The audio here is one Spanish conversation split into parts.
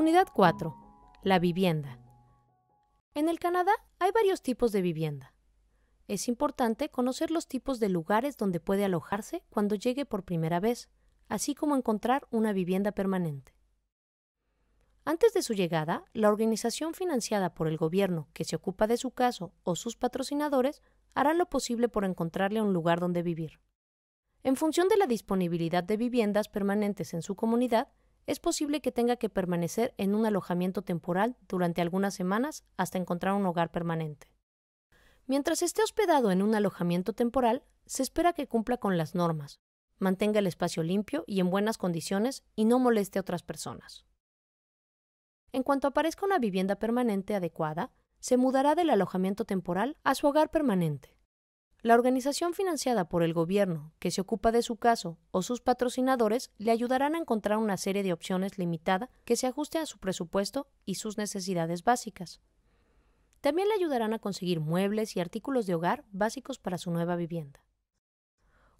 Unidad 4. La vivienda. En el Canadá hay varios tipos de vivienda. Es importante conocer los tipos de lugares donde puede alojarse cuando llegue por primera vez, así como encontrar una vivienda permanente. Antes de su llegada, la organización financiada por el gobierno que se ocupa de su caso o sus patrocinadores hará lo posible por encontrarle un lugar donde vivir. En función de la disponibilidad de viviendas permanentes en su comunidad, es posible que tenga que permanecer en un alojamiento temporal durante algunas semanas hasta encontrar un hogar permanente. Mientras esté hospedado en un alojamiento temporal, se espera que cumpla con las normas, mantenga el espacio limpio y en buenas condiciones y no moleste a otras personas. En cuanto aparezca una vivienda permanente adecuada, se mudará del alojamiento temporal a su hogar permanente. La organización financiada por el gobierno que se ocupa de su caso o sus patrocinadores le ayudarán a encontrar una serie de opciones limitada que se ajuste a su presupuesto y sus necesidades básicas. También le ayudarán a conseguir muebles y artículos de hogar básicos para su nueva vivienda.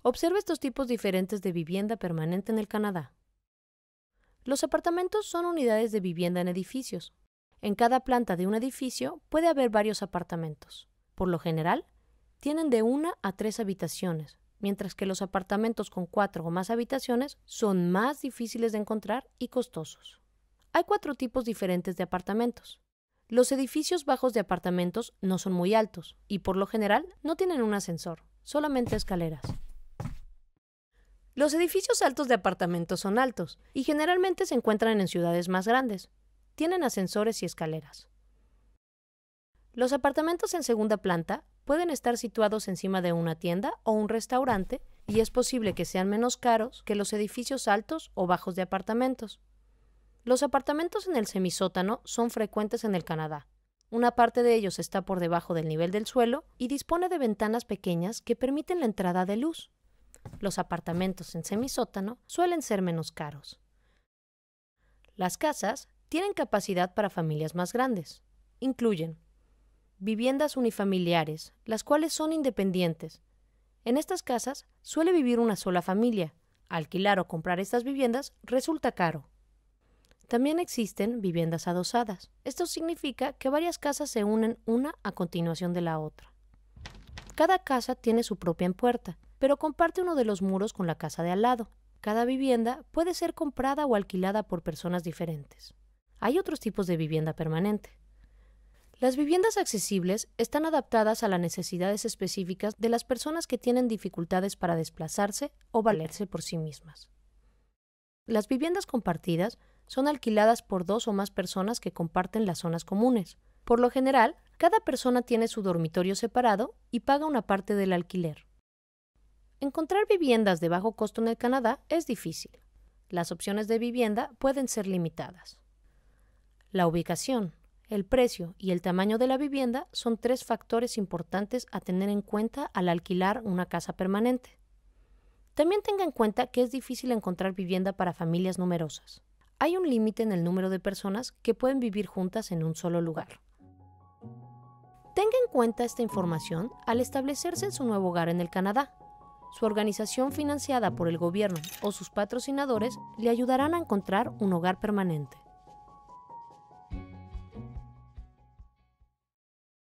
Observe estos tipos diferentes de vivienda permanente en el Canadá. Los apartamentos son unidades de vivienda en edificios. En cada planta de un edificio puede haber varios apartamentos. Por lo general, tienen de una a tres habitaciones, mientras que los apartamentos con cuatro o más habitaciones son más difíciles de encontrar y costosos. Hay cuatro tipos diferentes de apartamentos. Los edificios bajos de apartamentos no son muy altos y por lo general no tienen un ascensor, solamente escaleras. Los edificios altos de apartamentos son altos y generalmente se encuentran en ciudades más grandes. Tienen ascensores y escaleras. Los apartamentos en segunda planta pueden estar situados encima de una tienda o un restaurante y es posible que sean menos caros que los edificios altos o bajos de apartamentos. Los apartamentos en el semisótano son frecuentes en el Canadá. Una parte de ellos está por debajo del nivel del suelo y dispone de ventanas pequeñas que permiten la entrada de luz. Los apartamentos en semisótano suelen ser menos caros. Las casas tienen capacidad para familias más grandes. Incluyen viviendas unifamiliares, las cuales son independientes. En estas casas suele vivir una sola familia. Alquilar o comprar estas viviendas resulta caro. También existen viviendas adosadas. Esto significa que varias casas se unen una a continuación de la otra. Cada casa tiene su propia puerta, pero comparte uno de los muros con la casa de al lado. Cada vivienda puede ser comprada o alquilada por personas diferentes. Hay otros tipos de vivienda permanente. Las viviendas accesibles están adaptadas a las necesidades específicas de las personas que tienen dificultades para desplazarse o valerse por sí mismas. Las viviendas compartidas son alquiladas por dos o más personas que comparten las zonas comunes. Por lo general, cada persona tiene su dormitorio separado y paga una parte del alquiler. Encontrar viviendas de bajo costo en el Canadá es difícil. Las opciones de vivienda pueden ser limitadas. La ubicación. El precio y el tamaño de la vivienda son tres factores importantes a tener en cuenta al alquilar una casa permanente. También tenga en cuenta que es difícil encontrar vivienda para familias numerosas. Hay un límite en el número de personas que pueden vivir juntas en un solo lugar. Tenga en cuenta esta información al establecerse en su nuevo hogar en el Canadá. Su organización financiada por el gobierno o sus patrocinadores le ayudarán a encontrar un hogar permanente.